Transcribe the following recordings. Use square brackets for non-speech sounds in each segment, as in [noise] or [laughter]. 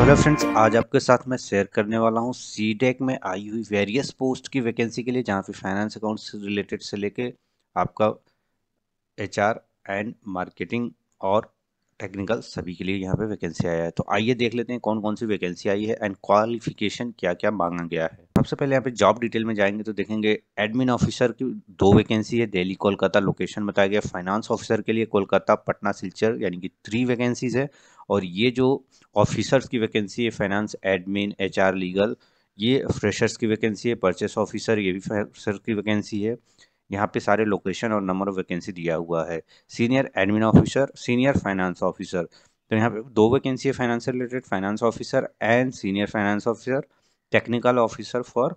तो hello friends आज आपके साथ मैं शेयर करने वाला हूं सी डेक में आई हुई वेरियस पोस्ट की वैकेंसी के लिए जहां पे फाइनेंस अकाउंट से रिलेटेड से लेके आपका एचआर एंड मार्केटिंग और टेक्निकल सभी के लिए यहाँ पे वैकेंसी आया है तो आइए देख लेते हैं कौन कौन सी वैकेंसी आई है एंड क्वालिफिकेशन क्या क्या मांगा गया है सबसे पहले यहाँ पे जॉब डिटेल में जाएंगे तो देखेंगे एडमिन ऑफिसर की दो वैकेंसी है दिल्ली कोलकाता लोकेशन बताया गया फाइनेंस ऑफिसर के लिए कोलकाता पटना सिलचर यानी कि थ्री वैकेंसीज है और ये जो ऑफिसर्स की वैकेंसी है फाइनेंस एडमिन एचआर लीगल ये फ्रेशर्स की वैकेंसी है परचेस ऑफिसर ये भी फ्रेशर की वैकेंसी है यहाँ पे सारे लोकेशन और नंबर ऑफ वैकेंसी दिया हुआ है senior admin officer senior finance officer तो यहाँ पे दो वैकेंसी है finance related finance officer and senior finance officer technical officer for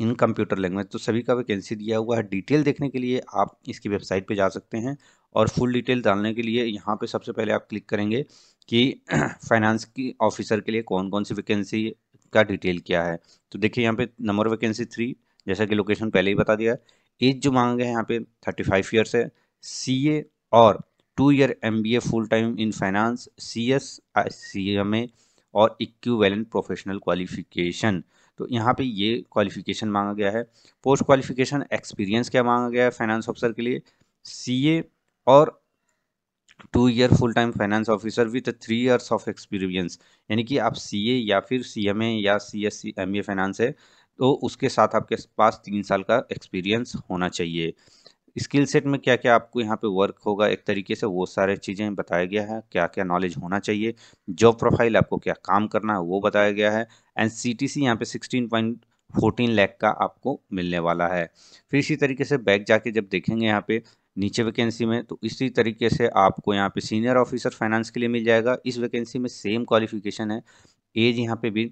in computer language तो सभी का वैकेंसी दिया हुआ है डिटेल देखने के लिए आप इसकी वेबसाइट पे जा सकते हैं और फुल डिटेल डालने के लिए यहाँ पे सबसे पहले आप क्लिक करेंगे कि फाइनेंस [clears throat] की ऑफिसर के लिए कौन कौन सी वैकेंसी का डिटेल क्या है तो देखिए यहाँ पे नंबर वैकेंसी थ्री जैसा कि लोकेशन पहले ही बता दिया है एज जो मांगे हैं यहाँ पे थर्टी फाइव ईयर्स है सी ए और two year M B A full time in finance C S C M A और इक्वलेंट प्रोफेशनल क्वालिफिकेशन तो यहाँ पे ये क्वालिफिकेशन मांगा गया है पोस्ट क्वालिफिकेशन एक्सपीरियंस क्या मांगा गया है फाइनेंस ऑफिसर के लिए सी ए और two year full time finance officer with three years of experience यानी कि आप सी ए या फिर सी एम ए या C C S M A finance है तो उसके साथ आपके पास तीन साल का एक्सपीरियंस होना चाहिए स्किल सेट में क्या क्या आपको यहाँ पे वर्क होगा एक तरीके से वो सारे चीज़ें बताया गया है क्या क्या नॉलेज होना चाहिए जॉब प्रोफाइल आपको क्या काम करना है वो बताया गया है एंड सी टी सी यहाँ पे सिक्सटीन पॉइंट फोर्टीन लैख का आपको मिलने वाला है फिर इसी तरीके से बैक जाके जब देखेंगे यहाँ पे नीचे वैकेंसी में तो इसी तरीके से आपको यहाँ पे सीनियर ऑफिसर फाइनेंस के लिए मिल जाएगा इस वैकेंसी में सेम क्वालिफिकेशन है एज यहाँ पे भी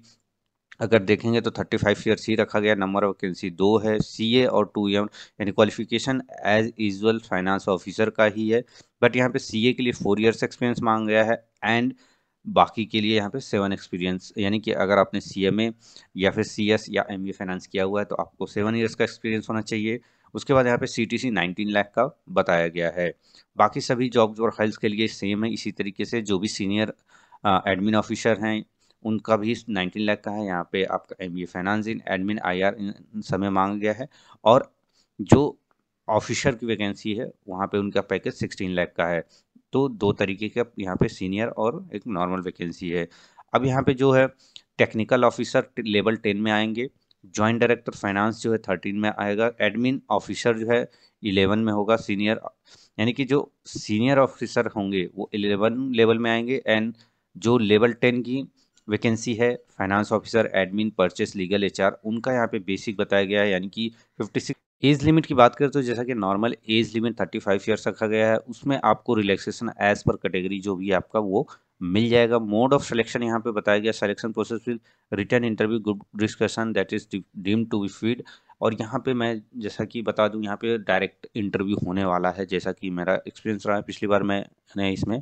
अगर देखेंगे तो थर्टी फाइव ईयर्स ही रखा गया नंबर ऑफ वैकेंसी दो है सीए और टू एम e यानी qualification as usual finance officer का ही है बट यहाँ पे सीए के लिए फोर ईयर्स एक्सपीरियंस मांग गया है एंड बाकी के लिए यहाँ पे सेवन एक्सपीरियंस यानी कि अगर आपने सी या फिर सी या एम फाइनेंस किया हुआ है तो आपको सेवन ईयर्स का एक्सपीरियंस होना चाहिए उसके बाद यहाँ पे C T C nineteen lakh का बताया गया है बाकी सभी जॉब्स और हेल्थ के लिए सेम है इसी तरीके से जो भी सीनियर एडमिन ऑफिसर हैं उनका भी 19 लाख का है यहाँ पे आपका M B finance in admin I R इन समय मांगा गया है और जो ऑफिसर की वैकेंसी है वहाँ पे उनका पैकेज 16 लाख का है तो दो तरीके का यहाँ पे सीनियर और एक नॉर्मल वैकेंसी है अब यहाँ पे जो है टेक्निकल ऑफिसर लेवल टेन में आएंगे ज्वाइंट डायरेक्टर फाइनेंस जो है थर्टीन में आएगा एडमिन ऑफिसर जो है इलेवन में होगा सीनियर यानी कि जो सीनियर ऑफिसर होंगे वो इलेवन लेवल में आएंगे एंड जो लेवल टेन की वैकेंसी है finance officer admin purchase legal HR उनका यहाँ पे बेसिक बताया गया है यानी कि फिफ्टी सिक्स एज लिमिट की बात करें तो जैसा कि normal age limit thirty five years रखा गया है उसमें आपको रिलैक्सेशन एज पर कैटेगरी जो भी आपका वो मिल जाएगा मोड ऑफ सिलेक्शन यहाँ पे बताया गया selection process with written interview group discussion that is deem to be fit और यहाँ पे मैं जैसा कि बता दूँ यहाँ पे डायरेक्ट इंटरव्यू होने वाला है जैसा कि मेरा एक्सपीरियंस रहा है पिछली बार मैंने इसमें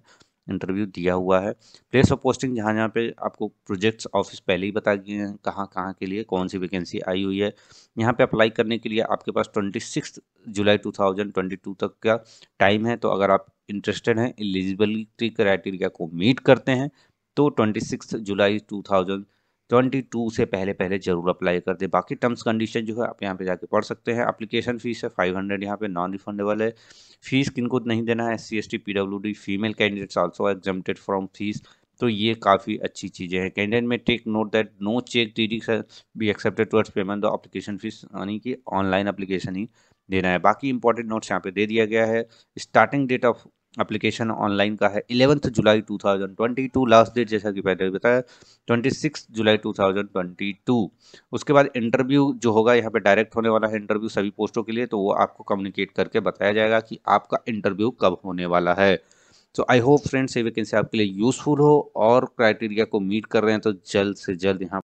इंटरव्यू दिया हुआ है प्लेस ऑफ पोस्टिंग जहाँ जहाँ पे आपको प्रोजेक्ट्स ऑफिस पहले ही बता दिए हैं कहाँ कहाँ के लिए कौन सी वैकेंसी आई हुई है यहाँ पे अप्लाई करने के लिए आपके पास twenty six July two thousand twenty two तक का टाइम है तो अगर आप इंटरेस्टेड हैं एलिजिबिलिटी क्राइटेरिया को मीट करते हैं तो 26 जुलाई 2022 से पहले पहले जरूर अप्लाई कर दें बाकी टर्म्स कंडीशन जो है आप यहाँ पे जाके पढ़ सकते हैं अप्लीकेशन फीस है 500 हंड्रेड यहाँ पे नॉन रिफंडेबल है फीस किनको नहीं देना है S C S T P W D female candidates also exempted from fees तो ये काफ़ी अच्छी चीज़ें हैं candidate may take note that no cheque D D be accepted towards payment the application fees यानी कि ऑनलाइन अप्लीकेशन ही देना है बाकी इंपॉर्टेंट नोट्स यहाँ पे दे दिया गया है starting date of application online का है इलेवंथ जुलाई 2022 लास्ट डेट जैसा कि पहले बताया 26 जुलाई 2022 उसके बाद इंटरव्यू जो होगा यहाँ पे डायरेक्ट होने वाला है इंटरव्यू सभी पोस्टों के लिए तो वो आपको कम्युनिकेट करके बताया जाएगा कि आपका इंटरव्यू कब होने वाला है तो आई होप फ्रेंड्स ये वैकेंसी आपके लिए यूजफुल हो और क्राइटेरिया को मीट कर रहे हैं तो जल्द से जल्द यहाँ